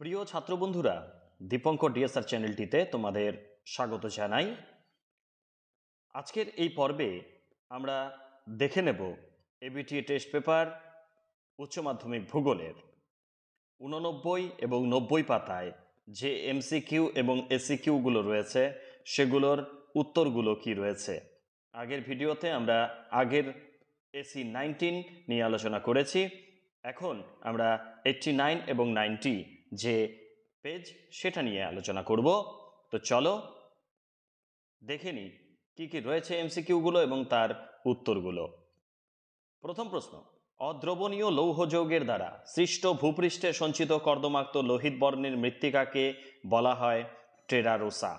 প্রিয় ছাত্র বন্ধুরা ডিএসআর চ্যানেলটিতে তোমাদের স্বাগত জানাই আজকের এই পর্বে আমরা দেখে নেব এবিটি টেস্ট পেপার উচ্চ মাধ্যমিক ভূগোলের উননব্বই এবং নব্বই পাতায় যে এমসিকিউ এবং এসিকিউগুলো রয়েছে সেগুলোর উত্তরগুলো কি রয়েছে আগের ভিডিওতে আমরা আগের এসি নাইনটিন e নিয়ে আলোচনা করেছি এখন আমরা এইটটি নাইন এবং নাইনটি যে পেজ সেটা নিয়ে আলোচনা করব তো চলো দেখে নিই কী কী রয়েছে এমসিকিউগুলো এবং তার উত্তরগুলো প্রথম প্রশ্ন অদ্রবণীয় লৌহযৌগের দ্বারা সৃষ্ট ভূপৃষ্ঠে সঞ্চিত কর্দমাক্ত লোহিত বর্ণের মৃত্তিকাকে বলা হয় টেরারোসা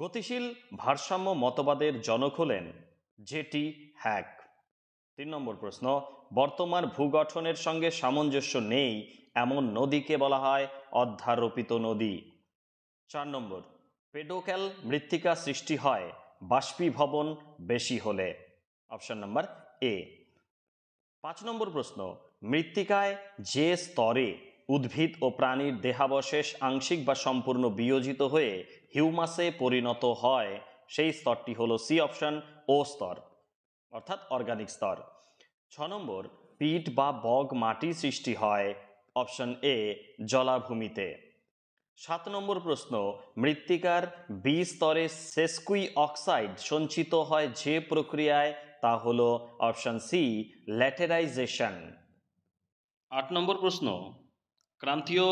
গতিশীল ভারসাম্য মতবাদের জনক হলেন জেটি হ্যাক তিন নম্বর প্রশ্ন বর্তমান ভূগঠনের সঙ্গে সামঞ্জস্য নেই এমন নদীকে বলা হয় অধ্যারোপিত নদী চার নম্বর পেডোক্যাল মৃত্তিকা সৃষ্টি হয় বাষ্পীভবন বেশি হলে অপশন নম্বর এ পাঁচ নম্বর প্রশ্ন মৃত্তিকায় যে স্তরে উদ্ভিদ ও প্রাণীর দেহাবশেষ আংশিক বা সম্পূর্ণ বিয়োজিত হয়ে হিউমাসে পরিণত হয় সেই স্তরটি হলো সি অপশন ও স্তর অর্থাৎ অর্গানিক স্তর ছ নম্বর পিট বা বগ মাটি সৃষ্টি হয় অপশন এ জলাভূমিতে সাত নম্বর প্রশ্ন মৃত্তিকার বি স্তরে সেসকুই অক্সাইড সঞ্চিত হয় যে প্রক্রিয়ায় তা হল অপশন সি ল্যাটেরাইজেশন আট নম্বর প্রশ্ন ক্রান্তীয়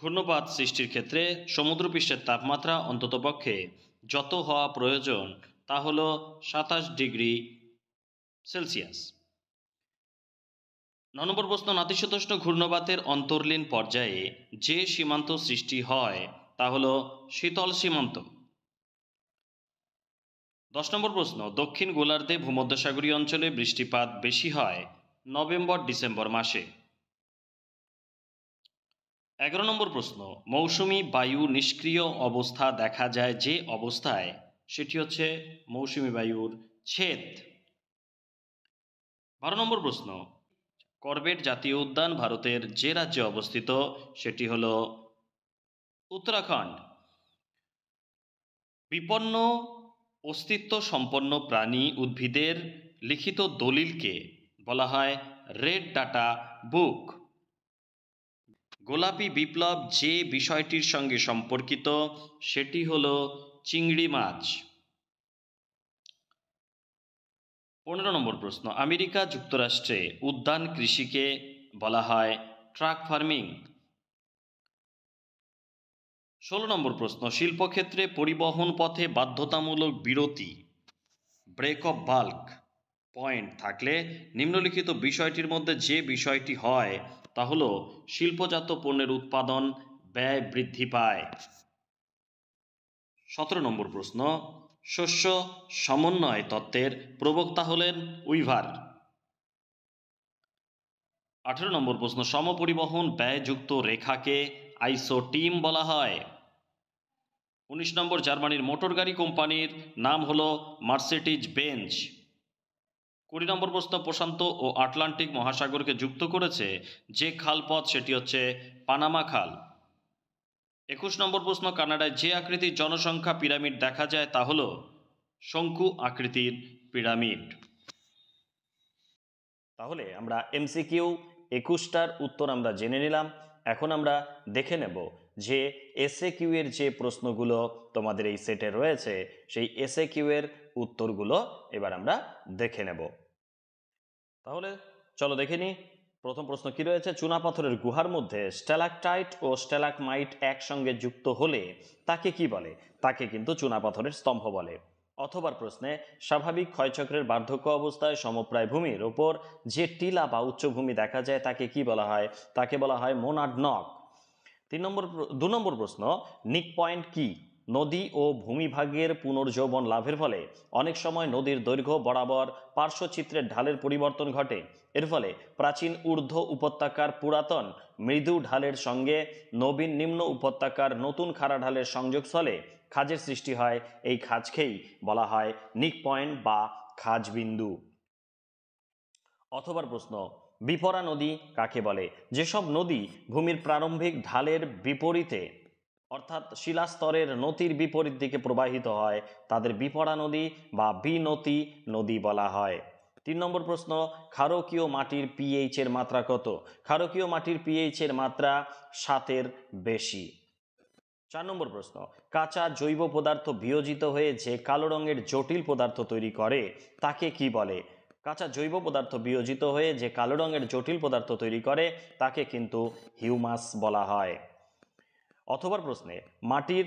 ঘূর্ণপাত সৃষ্টির ক্ষেত্রে সমুদ্রপৃষ্ঠের তাপমাত্রা অন্ততপক্ষে যত হওয়া প্রয়োজন তা হল সাতাশ ডিগ্রি সেলসিয়াস ন নম্বর প্রশ্ন নাতিশীতোষ্ণ ঘূর্ণবাতের অন্তর্লীন পর্যায়ে যে সীমান্ত সৃষ্টি হয় তা হল শীতল সীমান্ত দশ নম্বর প্রশ্ন দক্ষিণ গোলার্ধে ভূমধ্যসাগরীয় অঞ্চলে বৃষ্টিপাত বেশি হয় নভেম্বর ডিসেম্বর মাসে এগারো নম্বর প্রশ্ন মৌসুমি বায়ু নিষ্ক্রিয় অবস্থা দেখা যায় যে অবস্থায় সেটি হচ্ছে মৌসুমি বায়ুর ছেদ বারো নম্বর প্রশ্ন করবেট জাতীয় উদ্যান ভারতের যে রাজ্যে অবস্থিত সেটি হল উত্তরাখণ্ড বিপন্ন অস্তিত্ব সম্পন্ন প্রাণী উদ্ভিদের লিখিত দলিলকে বলা হয় রেড ডাটা বুক গোলাপি বিপ্লব যে বিষয়টির সঙ্গে সম্পর্কিত সেটি হল চিংড়ি মাছ পনেরো নম্বর প্রশ্ন আমেরিকা যুক্তরাষ্ট্রে উদ্যান কৃষিকে বলা হয় ট্রাক ফার্মিং ষোলো নম্বর প্রশ্ন শিল্পক্ষেত্রে পরিবহন পথে বাধ্যতামূলক বিরতি ব্রেক অফ বাল্ক পয়েন্ট থাকলে নিম্নলিখিত বিষয়টির মধ্যে যে বিষয়টি হয় তা হল শিল্পজাত পণ্যের উৎপাদন ব্যয় বৃদ্ধি পায় সতেরো নম্বর প্রশ্ন শস্য সমন্বয় তত্ত্বের প্রবক্তা হলেন উইভার আঠেরো নম্বর প্রশ্ন সমপরিবহন ব্যয়যুক্ত রেখাকে আইসো টিম বলা হয় উনিশ নম্বর জার্মানির মোটর গাড়ি কোম্পানির নাম হল মার্সিডিজ বেঞ্চ কুড়ি নম্বর প্রশ্ন প্রশান্ত ও আটলান্টিক মহাসাগরকে যুক্ত করেছে যে খালপথ সেটি হচ্ছে পানামা খাল একুশ নম্বর প্রশ্ন কানাডায় যে আকৃতির জনসংখ্যা পিরামিড দেখা যায় তা হল শঙ্কু আকৃতির পিরামিড তাহলে আমরা এমসিকিউ একুশটার উত্তর আমরা জেনে নিলাম এখন আমরা দেখে নেব যে এসএ কিউ এর যে প্রশ্নগুলো তোমাদের এই সেটে রয়েছে সেই এসএ কিউ এর উত্তরগুলো এবার আমরা দেখে নেব তাহলে চলো দেখে নি প্রথম প্রশ্ন কি রয়েছে চুনাপাথরের গুহার মধ্যে স্টেলাকটাইট ও স্টেলাকমাইট একসঙ্গে যুক্ত হলে তাকে কি বলে তাকে কিন্তু চুনাপাথরের স্তম্ভ বলে অথবার প্রশ্নে স্বাভাবিক ক্ষয়চক্রের বার্ধক্য অবস্থায় সমপ্রায় ভূমির ওপর যে টিলা বা উচ্চভূমি দেখা যায় তাকে কি বলা হয় তাকে বলা হয় নক তিন নম্বর দু নম্বর প্রশ্ন নিক পয়েন্ট কি নদী ও ভূমিভাগের পুনর্যৌবন লাভের ফলে অনেক সময় নদীর দৈর্ঘ্য বরাবর পার্শ্বচিত্রের ঢালের পরিবর্তন ঘটে এর ফলে প্রাচীন ঊর্ধ্ব উপত্যকার পুরাতন মৃদু ঢালের সঙ্গে নবীন নিম্ন উপত্যকার নতুন খাড়া ঢালের সংযোগস্থলে খাজের সৃষ্টি হয় এই খাজকেই বলা হয় নিক পয়েন্ট বা খাজবিন্দু অথবার প্রশ্ন বিপরা নদী কাকে বলে যেসব নদী ভূমির প্রারম্ভিক ঢালের বিপরীতে অর্থাৎ শিলাস্তরের নদীর বিপরীত দিকে প্রবাহিত হয় তাদের বিপড়া নদী বা বিনতি নদী বলা হয় তিন নম্বর প্রশ্ন ক্ষারকীয় মাটির পিএইচ এর মাত্রা কত ক্ষারকীয় মাটির পিএইচ এর মাত্রা সাতের বেশি চার নম্বর প্রশ্ন কাঁচা জৈব পদার্থ বিয়োজিত হয়ে যে কালো রঙের জটিল পদার্থ তৈরি করে তাকে কি বলে কাঁচা জৈব পদার্থ বিয়োজিত হয়ে যে কালো রঙের জটিল পদার্থ তৈরি করে তাকে কিন্তু হিউমাস বলা হয় অথবা প্রশ্নে মাটির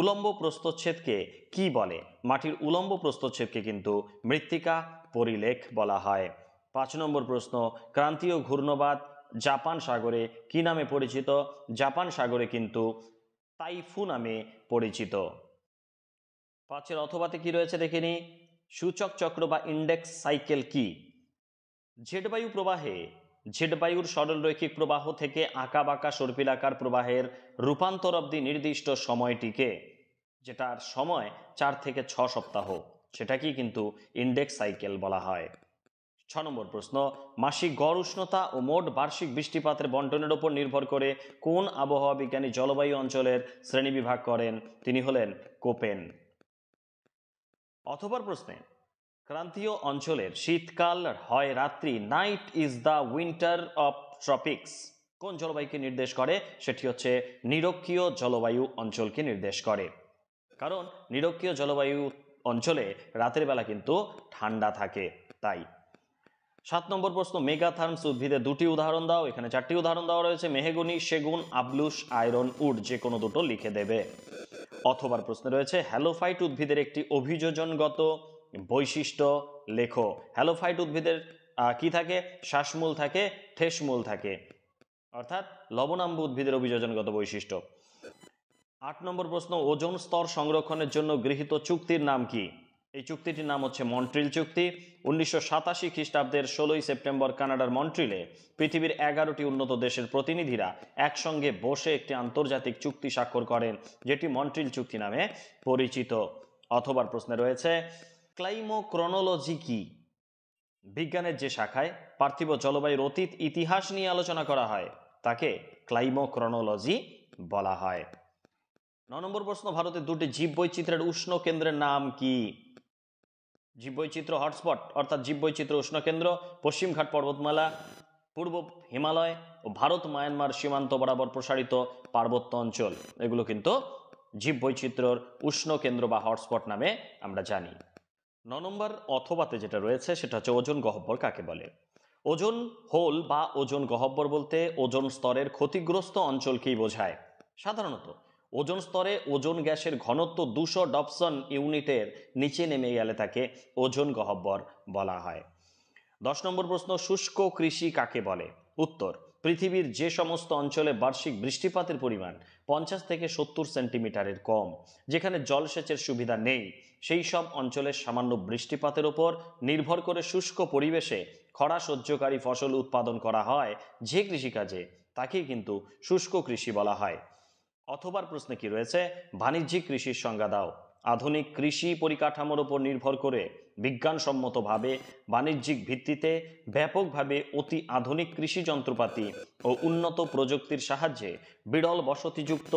উলম্ব প্রস্তচ্ছেদকে কি বলে মাটির উলম্ব প্রস্তচ্ছেদকে কিন্তু মৃত্তিকা পরিলেখ বলা হয় পাঁচ নম্বর প্রশ্ন ক্রান্তীয় ঘূর্ণবাদ জাপান সাগরে কি নামে পরিচিত জাপান সাগরে কিন্তু তাইফু নামে পরিচিত পাঁচের অথবাতে কি রয়েছে দেখেনি সূচক চক্র বা ইন্ডেক্স সাইকেল কি জেটবায়ু প্রবাহে জেড সরলরৈখিক সরল রৈখিক প্রবাহ থেকে আঁকা বাঁকা সর্পিলাকার প্রবাহের রূপান্তর অবধি নির্দিষ্ট সময়টিকে যেটার সময় চার থেকে ছ সপ্তাহ সেটাকেই কিন্তু ইন্ডেক্স সাইকেল বলা হয় ছ নম্বর প্রশ্ন মাসিক গড় উষ্ণতা ও মোট বার্ষিক বৃষ্টিপাতের বন্টনের ওপর নির্ভর করে কোন আবহাওয়া বিজ্ঞানী জলবায়ু অঞ্চলের শ্রেণীবিভাগ করেন তিনি হলেন কোপেন অথবা প্রশ্নে ক্রান্তীয় অঞ্চলের শীতকাল হয় রাত্রি night is the winter of tropics কোন জলবায়ুকে নির্দেশ করে সেটি হচ্ছে নিরক্ষীয় জলবায়ু অঞ্চলকে নির্দেশ করে কারণ নিরক্ষীয় জলবায়ু অঞ্চলে রাতের বেলা কিন্তু ঠান্ডা থাকে তাই সাত নম্বর প্রশ্ন মেগাথার্মস উদ্ভিদে দুটি উদাহরণ দাও এখানে চারটি উদাহরণ দেওয়া রয়েছে মেহেগুনি সেগুন আবলুস আয়রন উড যে কোনো দুটো লিখে দেবে অথবার প্রশ্নে রয়েছে হ্যালোফাইট উদ্ভিদের একটি অভিযোজনগত বৈশিষ্ট্য লেখো হ্যালোফাইট উদ্ভিদের কি থাকে শ্বাসমূল থাকে ঠেসমূল থাকে অর্থাৎ লবণাম্ব উদ্ভিদের অভিযোজনগত বৈশিষ্ট্য আট নম্বর প্রশ্ন ওজন স্তর সংরক্ষণের জন্য গৃহীত চুক্তির নাম কি এই চুক্তিটির নাম হচ্ছে মন্ট্রিল চুক্তি উনিশশো সাতাশি খ্রিস্টাব্দের ষোলোই সেপ্টেম্বর কানাডার মন্ট্রিলে পৃথিবীর এগারোটি উন্নত দেশের প্রতিনিধিরা একসঙ্গে বসে একটি আন্তর্জাতিক চুক্তি স্বাক্ষর করেন যেটি মন্ট্রিল চুক্তি নামে পরিচিত অথবা প্রশ্নে রয়েছে ক্লাইমোক্রোনোলজি কি বিজ্ঞানের যে শাখায় পার্থিব জলবায়ুর অতীত ইতিহাস নিয়ে আলোচনা করা হয় তাকে ক্লাইমোক্রোনোলজি বলা হয় ন নম্বর প্রশ্ন ভারতের দুটি জীববৈচিত্র্যের উষ্ণ কেন্দ্রের নাম কি জীববৈচিত্র্য হটস্পট অর্থাৎ জীববৈচিত্র্য উষ্ণ কেন্দ্র পশ্চিমঘাট পর্বতমালা পূর্ব হিমালয় ও ভারত মায়ানমার সীমান্ত বরাবর প্রসারিত পার্বত্য অঞ্চল এগুলো কিন্তু জীববৈচিত্র্যর উষ্ণ কেন্দ্র বা হটস্পট নামে আমরা জানি ন নম্বর অথবাতে যেটা রয়েছে সেটা হচ্ছে ওজন গহব্বর কাকে বলে ওজন হোল বা ওজন গহব্বর বলতে ওজন স্তরের ক্ষতিগ্রস্ত অঞ্চলকেই বোঝায় সাধারণত ওজন স্তরে ওজন গ্যাসের ঘনত্ব দুশো ডপসন ইউনিটের নিচে নেমে গেলে তাকে ওজন গহব্বর বলা হয় দশ নম্বর প্রশ্ন শুষ্ক কৃষি কাকে বলে উত্তর পৃথিবীর যে সমস্ত অঞ্চলে বার্ষিক বৃষ্টিপাতের পরিমাণ পঞ্চাশ থেকে সত্তর সেন্টিমিটারের কম যেখানে জলসেচের সুবিধা নেই সেই সব অঞ্চলের সামান্য বৃষ্টিপাতের ওপর নির্ভর করে শুষ্ক পরিবেশে খরা সহ্যকারী ফসল উৎপাদন করা হয় যে কৃষিকাজে তাকেই কিন্তু শুষ্ক কৃষি বলা হয় অথবার প্রশ্নে কি রয়েছে বাণিজ্যিক কৃষির সংজ্ঞা দাও আধুনিক কৃষি পরিকাঠামোর উপর নির্ভর করে বিজ্ঞানসম্মতভাবে বাণিজ্যিক ভিত্তিতে ব্যাপকভাবে অতি আধুনিক কৃষি যন্ত্রপাতি ও উন্নত প্রযুক্তির সাহায্যে বিরল বসতিযুক্ত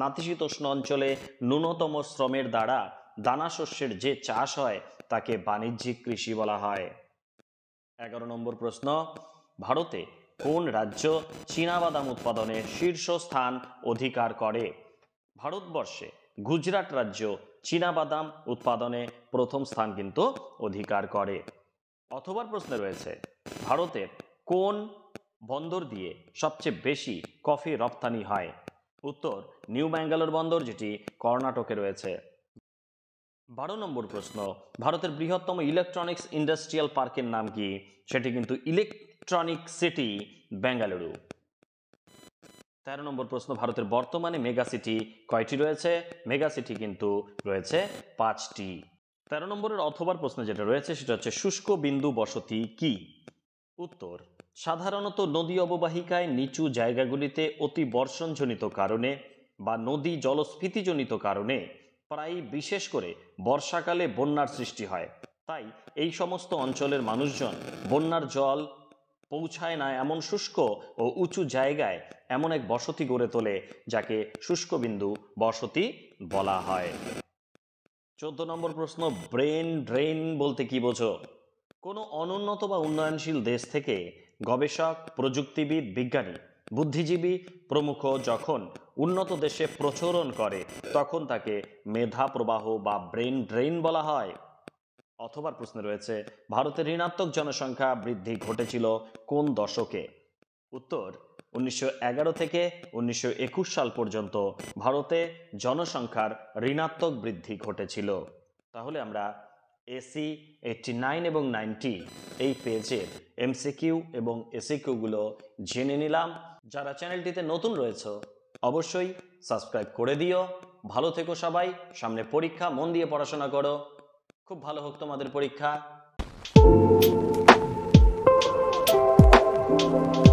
নাতিশীতোষ্ণ অঞ্চলে ন্যূনতম শ্রমের দ্বারা দানাশস্যের যে চাষ হয় তাকে বাণিজ্যিক কৃষি বলা হয় এগারো নম্বর প্রশ্ন ভারতে কোন রাজ্য চীনাবাদাম উৎপাদনে শীর্ষস্থান অধিকার করে ভারতবর্ষে গুজরাট রাজ্য বাদাম উৎপাদনে প্রথম স্থান কিন্তু অধিকার করে অথবা প্রশ্ন রয়েছে ভারতের কোন বন্দর দিয়ে সবচেয়ে বেশি কফি রপ্তানি হয় উত্তর নিউ ব্যাঙ্গালোর বন্দর যেটি কর্ণাটকে রয়েছে বারো নম্বর প্রশ্ন ভারতের বৃহত্তম ইলেকট্রনিক্স ইন্ডাস্ট্রিয়াল পার্কের নাম কি সেটি কিন্তু ইলেকট্রনিক সিটি বেঙ্গালুরু তেরো নম্বর প্রশ্ন ভারতের বর্তমানে মেগা সিটি কয়টি রয়েছে মেগা সিটি কিন্তু রয়েছে পাঁচটি তেরো নম্বরের অথবার প্রশ্ন যেটা রয়েছে সেটা হচ্ছে শুষ্ক বিন্দু বসতি কি উত্তর সাধারণত নদী অববাহিকায় নিচু জায়গাগুলিতে অতি বর্ষণজনিত কারণে বা নদী জলস্ফীতিজনিত কারণে প্রায় বিশেষ করে বর্ষাকালে বন্যার সৃষ্টি হয় তাই এই সমস্ত অঞ্চলের মানুষজন বন্যার জল পৌঁছায় না এমন শুষ্ক ও উঁচু জায়গায় এমন এক বসতি গড়ে তোলে যাকে শুষ্কবিন্দু বসতি বলা হয় চোদ্দ নম্বর প্রশ্ন ব্রেন ড্রেন বলতে কি বোঝো কোনো অনুন্নত বা উন্নয়নশীল দেশ থেকে গবেষক প্রযুক্তিবিদ বিজ্ঞানী বুদ্ধিজীবী প্রমুখ যখন উন্নত দেশে প্রচরণ করে তখন তাকে মেধা প্রবাহ বা ব্রেন ড্রেন বলা হয় অথবার প্রশ্নে রয়েছে ভারতের ঋণাত্মক জনসংখ্যা বৃদ্ধি ঘটেছিল কোন দশকে উত্তর উনিশশো থেকে উনিশশো সাল পর্যন্ত ভারতে জনসংখ্যার ঋণাত্মক বৃদ্ধি ঘটেছিল তাহলে আমরা এসি এইটটি নাইন এবং নাইনটি এই পেজের এমসিকিউ এবং এসিকিউগুলো জেনে নিলাম যারা চ্যানেলটিতে নতুন রয়েছ অবশ্যই সাবস্ক্রাইব করে দিও ভালো থেকো সবাই সামনে পরীক্ষা মন দিয়ে পড়াশোনা করো খুব ভালো হোক তোমাদের পরীক্ষা